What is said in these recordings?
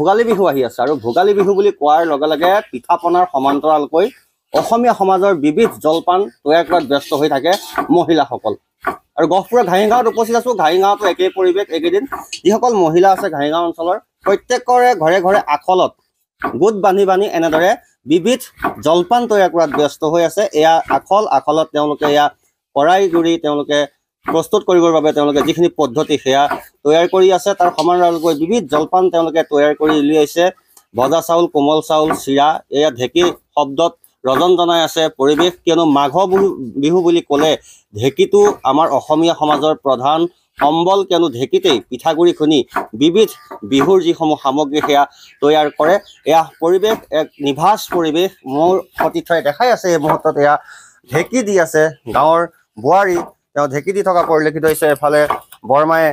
ভোগালী বিহু আহি আছে আৰু ভোগালী বিহু বুলি কোৱাৰ লগে লগে পিঠা পনাৰ সমান্তৰালকৈ অসমীয়া সমাজৰ বিবিধ জলপান তৈয়াৰ কৰাত ব্যস্ত হৈ থাকে মহিলাসকল আৰু গহপুৰা ঘাইগাঁৱত উপস্থিত আছো ঘাইগাঁৱতো একেই পৰিৱেশ এইকেইদিন যিসকল মহিলা আছে ঘাইগাঁও অঞ্চলৰ প্ৰত্যেকৰে ঘৰে ঘৰে আখলত গোট বান্ধি বান্ধি এনেদৰে বিবিধ জলপান তৈয়াৰ কৰাত ব্যস্ত হৈ আছে এয়া আখল আখলত তেওঁলোকে এয়া কৰাই গুৰি তেওঁলোকে প্ৰস্তুত কৰিবৰ বাবে তেওঁলোকে যিখিনি পদ্ধতি সেয়া তৈয়াৰ কৰি আছে তাৰ সমানগৈ বিবিধ জলপান তেওঁলোকে তৈয়াৰ কৰি উলিয়াইছে বজা চাউল কোমল চাউল চিৰা এয়া ঢেঁকী শব্দত ৰজন জনাই আছে পৰিৱেশ কিয়নো মাঘ বিহু বুলি ক'লে ঢেঁকীটো আমাৰ অসমীয়া সমাজৰ প্ৰধান সম্বল কিয়নো ঢেঁকীতেই পিঠাগুড়ি খুনি বিবিধ বিহুৰ যিসমূহ সামগ্ৰী সেয়া তৈয়াৰ কৰে এয়া পৰিৱেশ এক নিভাজ পৰিৱেশ মোৰ সতীৰ্থই দেখাই আছে এই মুহূৰ্তত এয়া ঢেঁকী দি আছে গাঁৱৰ বোৱাৰী তেওঁ ঢেঁকী দি থকা পৰিলক্ষিত হৈছে এফালে বৰ্মাই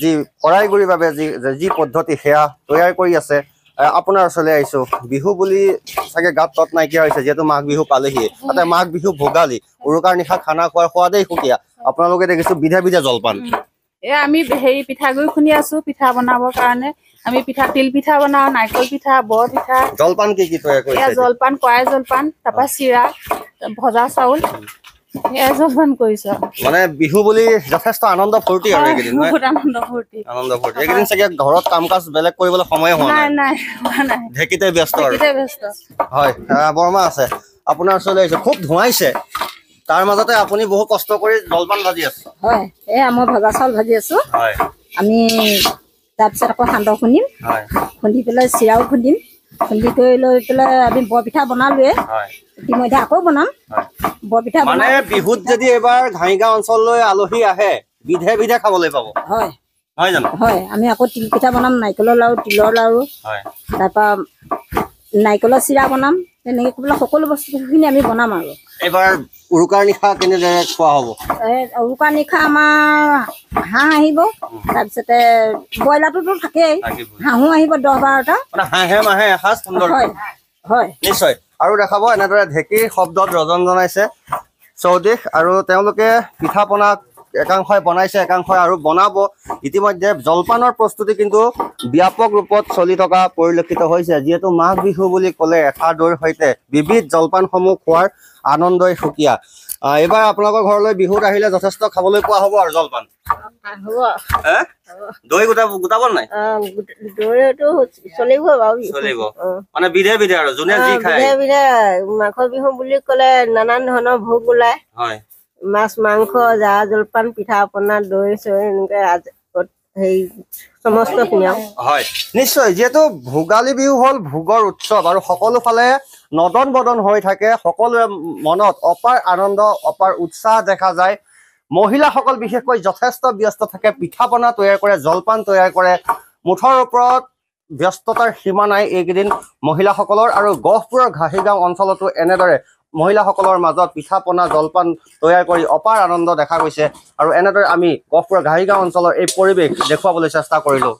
যি কৰাইগুৰিৰ বাবে যি যি পদ্ধতি সেয়া তৈয়াৰ কৰি আছে আপোনাৰ ওচৰলৈ আহিছোঁ বিহু বুলি চাগে গাত তত নাইকিয়া হৈছে যিহেতু মাঘ বিহু পালেহি তাতে মাঘ বিহু ভোগালী উৰুকাৰ নিশা খানা খোৱাৰ সোৱাদেই সুকীয়া আপোনালোকে দেখিছোঁ বিধে বিধে জলপান এই আমি হেৰি পিঠাগুৰি খুন্দি আছো পিঠা বনাবৰ কাৰণে আমি পিঠা তিল পিঠা বনাওঁ নাৰিকল পিঠা বৰ পিঠা জলপান কি কি তৈয়াৰ কৰি জলপান কৰাই জলপান তাৰপৰা চিৰা ভজা চাউল মানে বিহু বুলি যথেষ্ট আনন্দ ফূৰ্তি আৰু আনন্দ ফূৰ্তি এইকেইদিন চাগে ঘৰত কাম কাজ বেলেগ কৰিবলৈ সময় হোৱা ঢেঁকীতে ব্যস্ত আৰু হয় বৰমা আছে আপোনাৰ ওচৰলৈ আহিছে খুব ধুৱাইছে তাৰ মাজতে আপুনি বহু কষ্ট কৰি জলপান ভাজি আছো হয় এয়া মই ভজা চাউল ভাজি আছো আমি তাৰপিছত আকৌ সান্দহ খুন্দিম খুন্দি পেলাই চিৰাও খুন্দিম খুন্দি কৰি লৈ পেলাই আমি বৰপিঠা বনালোৱে ইতিমধ্যে আকৌ বনাম বৰপিঠা মানে বিহুত যদি এবাৰ ঘাঁহিগাঁও অঞ্চললৈ আলহী আহে বিধে বিধে খাবলৈ পাব হয় হয় জানো হয় আমি আকৌ তিল পিঠা বনাম নাৰিকলৰ লাড়ু তিলৰ লাড়ু তাৰপৰা নাৰিকলৰ চিৰা বনাম তেনেকে সকলো বস্তুখিনি আমি বনাম আৰু এইবাৰ উৰুকাৰ নিশা কেনেদৰে খোৱা হ'ব উৰুকা নিশা আমাৰ হাঁহ আহিব তাৰপিছতে ব্ৰইলাৰটোতো থাকেই হাঁহো আহিব দহ বাৰটা হাঁহে মাহে এসাঁজ সুন্দৰ হয় হয় নিশ্চয় আৰু দেখাব এনেদৰে ঢেঁকীৰ শব্দত ৰজন জনাইছে চৌদিশ আৰু তেওঁলোকে পিঠা পনা একাংশই বনাইছে একাংশই আৰু বনাব ইতিমধ্যে জলপানৰ প্ৰস্তুতি কিন্তু ব্যাপক ৰূপত চলি থকা পৰিলক্ষিত হৈছে যিহেতু মাঘ বিহু বুলি ক'লে দৈৰ সৈতে বিবিধ জলপানসমূহ খোৱাৰ আনন্দই সুকীয়া এইবাৰ আপোনালোকৰ ঘৰলৈ বিহুত আহিলে যথেষ্ট খাবলৈ পোৱা হ'ব আৰু জলপান মাঘৰ বিহু বুলি কলে নানান ধৰণৰ ভোগ ওলায় মাছ মাংস জা জলপান পিঠা পনা দৈ চৈ এনেকে হয় নিশ্চয় যিহেতু ভোগালী বিহু হল ভোগৰ উৎসৱ আৰু সকলো ফালে নদন বদন হৈ থাকে সকলোৰে মনত অপাৰ আনন্দ অপাৰ উৎসাহ দেখা যায় মহিলাসকল বিশেষকৈ যথেষ্ট ব্যস্ত থাকে পিঠা পনা তৈয়াৰ কৰে জলপান তৈয়াৰ কৰে মুঠৰ ওপৰত ব্যস্ততাৰ সীমা নাই এইকেইদিন মহিলাসকলৰ আৰু গহপুৰৰ ঘাঁহিগাঁও অঞ্চলতো এনেদৰে মহিলাসকলৰ মাজত পিঠা পনা জলপান তৈয়াৰ কৰি অপাৰ আনন্দ দেখা গৈছে আৰু এনেদৰে আমি গহপুৰৰ ঘাৰিগাঁও অঞ্চলৰ এই পৰিৱেশ দেখুৱাবলৈ চেষ্টা কৰিলোঁ